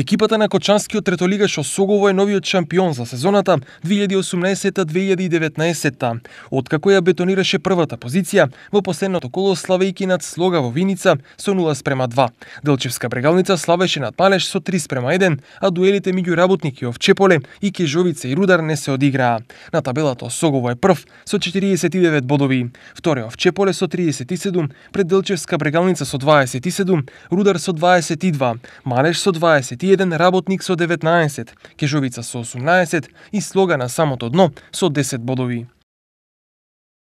Екипата на Кочанскиот третолигаш Осогово е новиот шампион за сезоната 2018-2019. Откако ја бетонираше првата позиција, во последното коло славејки над Слога во Виница со 0 спрема 2. Делчевска брегалница славеше над Малеш со 3 спрема 1, а дуелите меѓу работники Овчеполе и Кежовица и Рудар не се одиграа. На табелата Осогово е прв со 49 бодови, втори Овчеполе со 37, пред Делчевска брегалница со 27, Рудар со 22, Малеш со 20. 21 работник со 19, Кежовица со 18 и Слога на самото дно со 10 бодови.